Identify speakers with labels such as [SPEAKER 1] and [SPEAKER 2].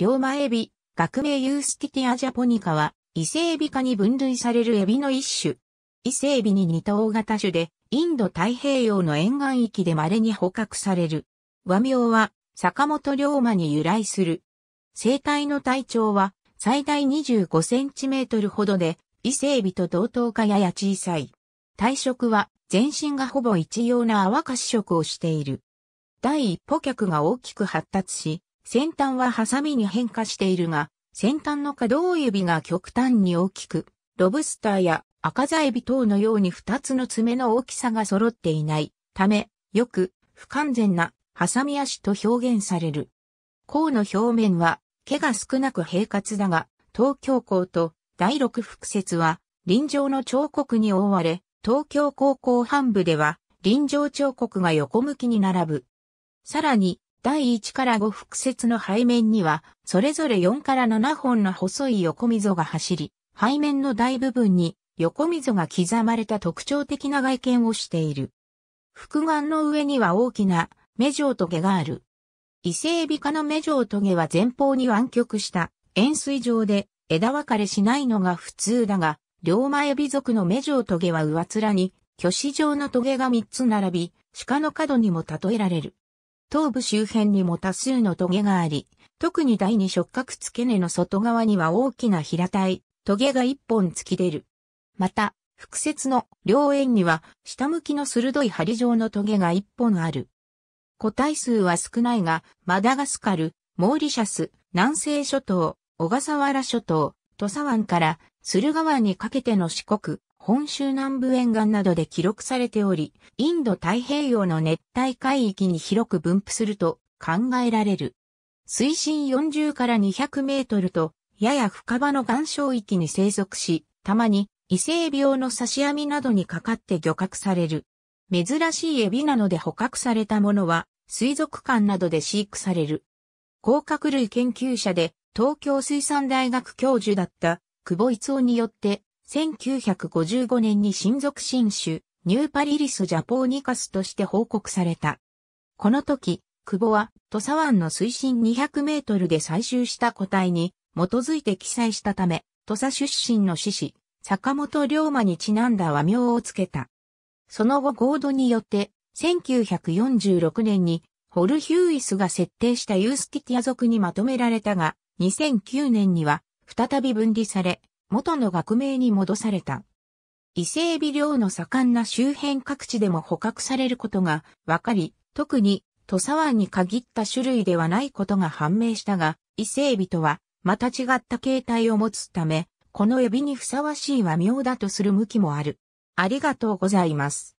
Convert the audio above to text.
[SPEAKER 1] 龍馬エビ、学名ユースティティアジャポニカは、伊勢エビ科に分類されるエビの一種。伊勢エビに似た大型種で、インド太平洋の沿岸域で稀に捕獲される。和名は、坂本龍馬に由来する。生体の体長は、最大25センチメートルほどで、伊勢エビと同等かやや小さい。体色は、全身がほぼ一様な泡褐色をしている。第一歩脚が大きく発達し、先端はハサミに変化しているが、先端の可動指が極端に大きく、ロブスターや赤座エビ等のように二つの爪の大きさが揃っていないため、よく不完全なハサミ足と表現される。甲の表面は毛が少なく平滑だが、東京甲と第六複節は臨場の彫刻に覆われ、東京高校半部では臨場彫刻が横向きに並ぶ。さらに、第1から5複節の背面には、それぞれ4から7本の細い横溝が走り、背面の大部分に横溝が刻まれた特徴的な外見をしている。複眼の上には大きな目状棘がある。伊勢エビ科の目状棘は前方に湾曲した円錐状で枝分かれしないのが普通だが、両前エビ族の目状棘は上面に巨子状の棘が3つ並び、鹿の角にも例えられる。頭部周辺にも多数のトゲがあり、特に第二触覚付け根の外側には大きな平たいトゲが一本突き出る。また、腹節の両縁には下向きの鋭い針状のトゲが一本ある。個体数は少ないが、マダガスカル、モーリシャス、南西諸島、小笠原諸島、土佐湾から駿河湾にかけての四国、本州南部沿岸などで記録されており、インド太平洋の熱帯海域に広く分布すると考えられる。水深40から200メートルと、やや深場の岩礁域に生息し、たまに異性病の刺し網などにかかって漁獲される。珍しいエビなので捕獲されたものは、水族館などで飼育される。甲殻類研究者で、東京水産大学教授だった久保逸夫によって、1955年に新属新種、ニューパリリスジャポーニカスとして報告された。この時、久保は、土佐湾の水深200メートルで採集した個体に、基づいて記載したため、土佐出身の獅子、坂本龍馬にちなんだ和名をつけた。その後合同によって、1946年に、ホルヒューイスが設定したユースティティア族にまとめられたが、2009年には、再び分離され、元の学名に戻された。伊勢エビ漁の盛んな周辺各地でも捕獲されることが分かり、特に土佐湾に限った種類ではないことが判明したが、伊勢エビとはまた違った形態を持つため、このエビにふさわしい和名だとする向きもある。ありがとうございます。